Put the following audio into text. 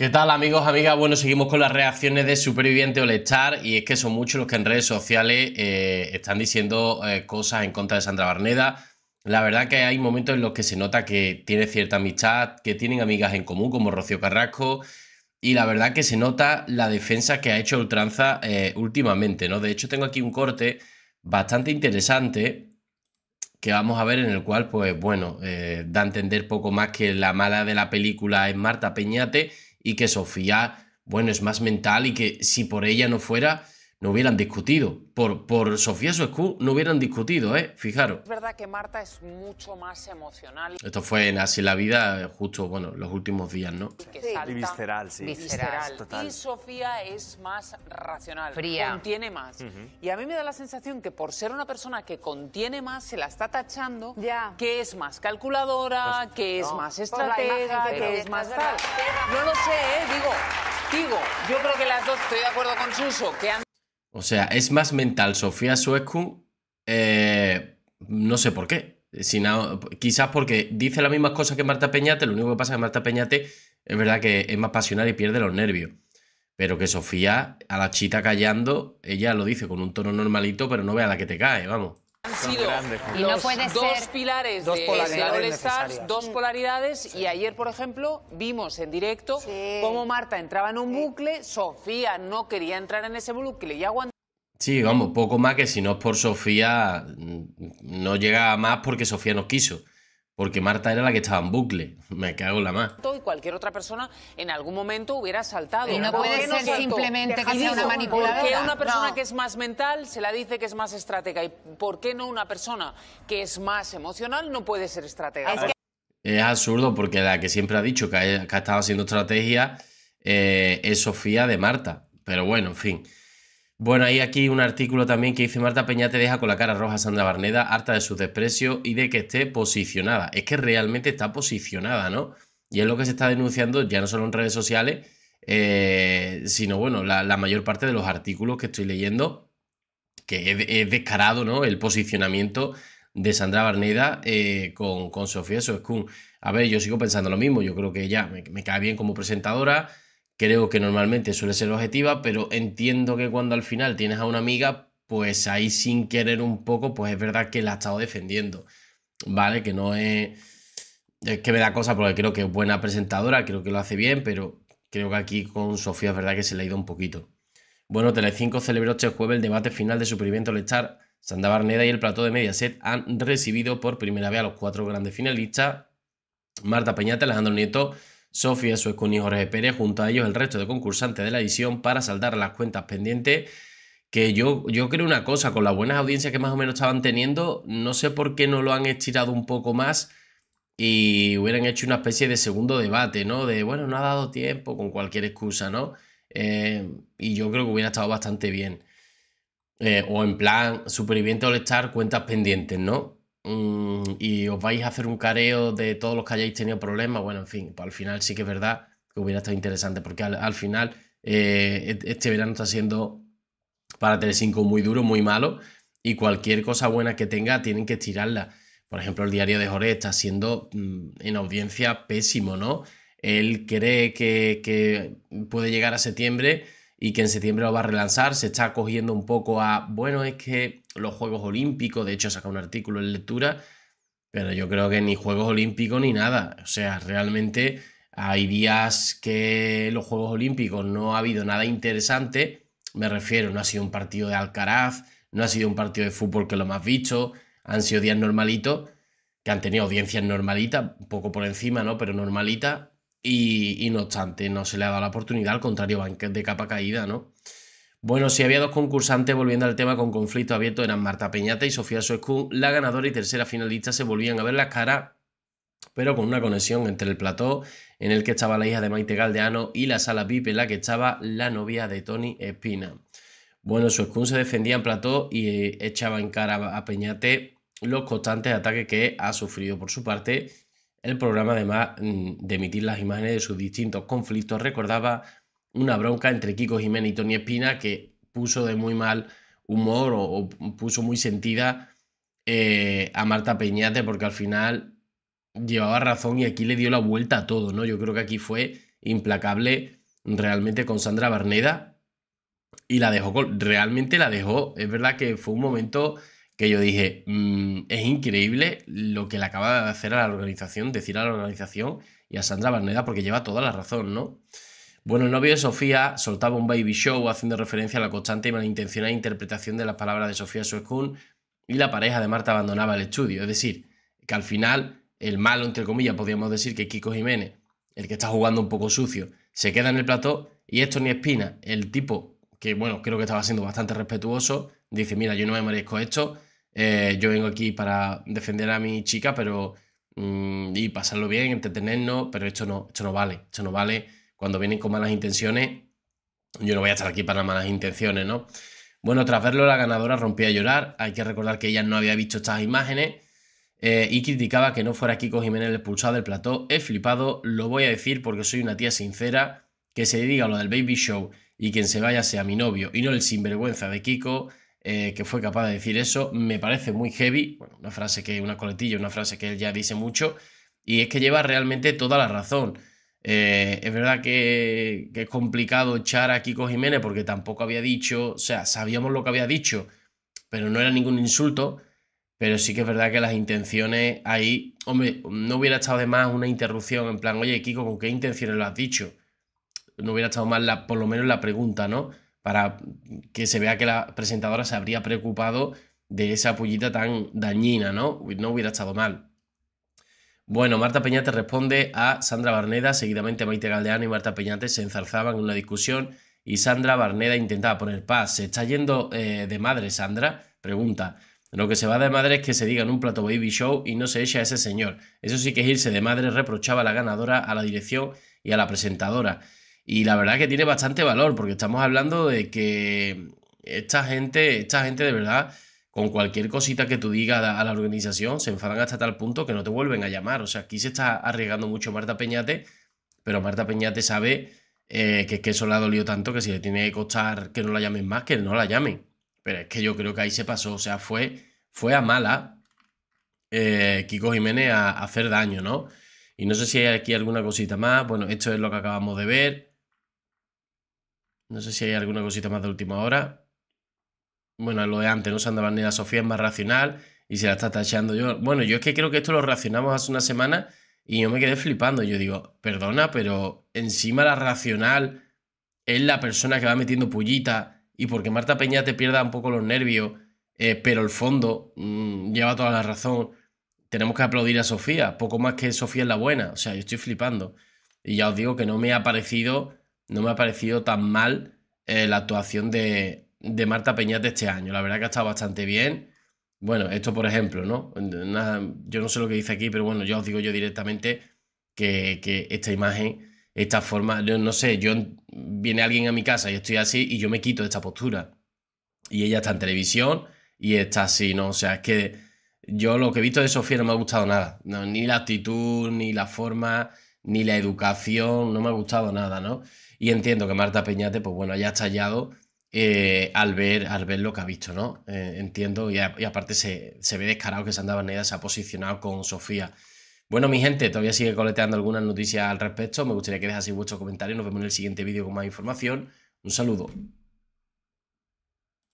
¿Qué tal amigos, amigas? Bueno, seguimos con las reacciones de Superviviente Olestar y es que son muchos los que en redes sociales eh, están diciendo eh, cosas en contra de Sandra Barneda. La verdad que hay momentos en los que se nota que tiene cierta amistad, que tienen amigas en común como Rocío Carrasco y la verdad que se nota la defensa que ha hecho Ultranza eh, últimamente, ¿no? De hecho tengo aquí un corte bastante interesante que vamos a ver en el cual, pues bueno, da a entender poco más que la mala de la película es Marta Peñate y que Sofía, bueno, es más mental y que si por ella no fuera, no hubieran discutido. Por, por Sofía Suescu no hubieran discutido, ¿eh? Fijaros. Es verdad que Marta es mucho más emocional. Esto fue en Así la Vida, justo, bueno, los últimos días, ¿no? Y visceral, sí. Visceral. Y Sofía es más racional. Fría. Contiene más. Y a mí me da la sensación que por ser una persona que contiene más, se la está tachando que es más calculadora, pues, que es más estratega, que, es más tal. No lo sé, ¿eh? Digo, digo, yo creo que las dos, estoy de acuerdo con Suso, que han o sea, es más mental Sofía Suescu, eh, no sé por qué. quizás porque dice las mismas cosas que Marta Peñate, lo único que pasa es que Marta Peñate es verdad que es más pasional y pierde los nervios. Pero que Sofía, a la chita callando, ella lo dice con un tono normalito, pero no vea la que te cae, vamos sido ¿no? puede dos ser... pilares dos polaridades dos polaridades. Y ayer, por ejemplo, vimos en directo cómo Marta entraba en un bucle, Sofía no quería entrar en ese bucle y aguantó. Sí, vamos, poco más que si no es por Sofía, mm, no llega más porque Sofía no quiso porque Marta era la que estaba en bucle. Me cago en la más. Y cualquier otra persona en algún momento hubiera saltado. Y no, puede ser simplemente que sea una manipuladora. ¿Por una persona que es más mental se la dice que es más estratega? ¿Y por qué no una persona que es más emocional no puede ser estratega? Es, absurdo porque la que siempre ha dicho que ha, estado haciendo estrategia eh, es Sofía de Marta. Pero bueno, en fin. Bueno, hay aquí un artículo también que dice Marta Peña te deja con la cara roja Sandra Barneda, harta de su desprecio y de que esté posicionada. Es que realmente está posicionada, ¿no? Y es lo que se está denunciando ya no solo en redes sociales, eh, sino bueno, la, mayor parte de los artículos que estoy leyendo, que es, descarado, ¿no? El posicionamiento de Sandra Barneda eh, con, con Sofía Soescun. A ver, yo sigo pensando lo mismo, yo creo que ella me, me cae bien como presentadora creo que normalmente suele ser objetiva, pero entiendo que cuando al final tienes a una amiga, pues ahí sin querer un poco, pues es verdad que la ha estado defendiendo, ¿vale? Que no es... Es que me da cosa porque creo que es buena presentadora, creo que lo hace bien, pero creo que aquí con Sofía es verdad que se le ha ido un poquito. Bueno, Telecinco celebró este jueves el debate final de Supervivientes al estar. Sandra Barneda y el plató de Mediaset han recibido por primera vez a los cuatro grandes finalistas, Marta Peñate, Alejandro Nieto, Sofía su y Jorge Pérez, junto a ellos el resto de concursantes de la edición, para saldar las cuentas pendientes. Que yo, yo creo una cosa, con las buenas audiencias que más o menos estaban teniendo, no sé por qué no lo han estirado un poco más y hubieran hecho una especie de segundo debate, ¿no? De, bueno, no ha dado tiempo, con cualquier excusa, ¿no? Eh, y yo creo que hubiera estado bastante bien. Eh, o en plan, superviviente al estar cuentas pendientes, ¿no? Mm, y os vais a hacer un careo de todos los que hayáis tenido problemas, bueno, en fin, pues al final sí que es verdad que hubiera estado interesante, porque al, final eh, e-, este verano está siendo para Telecinco muy duro, muy malo, y cualquier cosa buena que tenga tienen que estirarla. Por ejemplo, el diario de Joré está siendo mm, en audiencia pésimo, ¿no? Él cree que, que, puede llegar a septiembre y que en septiembre lo va a relanzar. Se está cogiendo un poco a, bueno, es que los Juegos Olímpicos, de hecho saca un artículo en lectura, pero yo creo que ni Juegos Olímpicos ni nada. O sea, realmente hay días que los Juegos Olímpicos no ha habido nada interesante, me refiero, no ha sido un partido de Alcaraz, no ha sido un partido de fútbol que lo más visto, han sido días normalitos, que han tenido audiencias normalita un poco por encima, ¿no? Pero normalita y, y no obstante, no se le ha dado la oportunidad, al contrario, van de capa caída, ¿no? Bueno, si había dos concursantes, volviendo al tema con conflicto abierto, eran Marta Peñate y Sofía Suescún. La ganadora y tercera finalista se volvían a ver las caras, pero con una conexión entre el plató en el que estaba la hija de Maite Galdeano y la sala VIP en la que estaba la novia de Tony Espina. Bueno, Suescún se defendía en plató y eh, echaba en cara a Peñate los constantes ataques que ha sufrido por su parte. El programa, además mm, de emitir las imágenes de sus distintos conflictos, recordaba una bronca entre Kiko Jiménez y Tony Espina que puso de muy mal humor o, puso muy sentida eh, a Marta Peñate porque al final llevaba razón y aquí le dio la vuelta a todo, ¿no? Yo creo que aquí fue implacable realmente con Sandra Barneda y la dejó, realmente la dejó. Es verdad que fue un momento que yo dije, mm, es increíble lo que le acaba de hacer a la organización, decir a la organización y a Sandra Barneda porque lleva toda la razón, ¿no? Bueno, el novio de Sofía soltaba un baby show haciendo referencia a la constante y malintencionada interpretación de las palabras de Sofía Suescún y la pareja de Marta abandonaba el estudio. Es decir, que al final el malo, entre comillas, podríamos decir que Kiko Jiménez, el que está jugando un poco sucio, se queda en el plató y esto ni espina, el tipo que, bueno, creo que estaba siendo bastante respetuoso, dice, mira, yo no me merezco esto, eh, yo vengo aquí para defender a mi chica, pero... Mm, y pasarlo bien, entretenernos, pero esto no, esto no vale, esto no vale cuando vienen con malas intenciones, yo no voy a estar aquí para malas intenciones, ¿no? Bueno, tras verlo, la ganadora rompía a llorar. Hay que recordar que ella no había visto estas imágenes eh, y criticaba que no fuera Kiko Jiménez el expulsado del plató. He flipado, lo voy a decir porque soy una tía sincera. Que se diga lo del baby show y quien se vaya sea mi novio y no el sinvergüenza de Kiko, eh, que fue capaz de decir eso, me parece muy heavy. una frase que, una coletilla, una frase que él ya dice mucho. Y es que lleva realmente toda la razón. Eh, es verdad que, es complicado echar a Kiko Jiménez porque tampoco había dicho, o sea, sabíamos lo que había dicho, pero no era ningún insulto. Pero sí que es verdad que las intenciones ahí, hombre, no hubiera estado de más una interrupción en plan, oye, Kiko, ¿con qué intenciones lo has dicho? No hubiera estado mal, por lo menos la pregunta, ¿no? Para que se vea que la presentadora se habría preocupado de esa pullita tan dañina, ¿no? No hubiera estado mal. Bueno, Marta Peñate responde a Sandra Barneda, seguidamente Maite Galdeano y Marta Peñate se enzarzaban en una discusión y Sandra Barneda intentaba poner paz. ¿Se está yendo eh, de madre, Sandra? Pregunta. Lo que se va de madre es que se diga en un plato baby show y no se eche a ese señor. Eso sí que es irse de madre, reprochaba la ganadora, a la dirección y a la presentadora. Y la verdad que tiene bastante valor, porque estamos hablando de que esta gente, esta gente de verdad con cualquier cosita que tú digas a la organización, se enfadan hasta tal punto que no te vuelven a llamar. O sea, aquí se está arriesgando mucho Marta Peñate, pero Marta Peñate sabe eh, que, que eso le ha dolido tanto que si le tiene que costar que no la llamen más, que no la llamen. Pero es que yo creo que ahí se pasó, o sea, fue, fue a mala eh, Kiko Jiménez a, hacer daño, ¿no? Y no sé si hay aquí alguna cosita más. Bueno, esto es lo que acabamos de ver. No sé si hay alguna cosita más de última hora bueno, lo de antes, no se andaba ni la Sofía es más racional y se la está tachando yo. Bueno, yo es que creo que esto lo reaccionamos hace una semana y yo me quedé flipando. Yo digo, perdona, pero encima la racional es la persona que va metiendo pullita y porque Marta Peña te pierda un poco los nervios, eh, pero el fondo mm, lleva toda la razón. Tenemos que aplaudir a Sofía, poco más que Sofía es la buena. O sea, yo estoy flipando. Y ya os digo que no me ha parecido, no me ha parecido tan mal eh, la actuación de, de Marta Peñate este año. La verdad que ha estado bastante bien. Bueno, esto por ejemplo, ¿no? yo no sé lo que dice aquí, pero bueno, yo os digo yo directamente que, esta imagen, esta forma, no sé, yo viene alguien a mi casa y estoy así y yo me quito de esta postura. Y ella está en televisión y está así, ¿no? O sea, es que yo lo que he visto de Sofía no me ha gustado nada. ni la actitud, ni la forma, ni la educación, no me ha gustado nada, ¿no? Y entiendo que Marta Peñate, pues bueno, haya estallado eh, al, ver, al ver lo que ha visto, ¿no? Eh, entiendo, y, aparte se, ve descarado que Sandra Vaneda se ha posicionado con Sofía. Bueno, mi gente, todavía sigue coleteando algunas noticias al respecto. Me gustaría que dejaseis vuestros comentarios. Nos vemos en el siguiente vídeo con más información. Un saludo.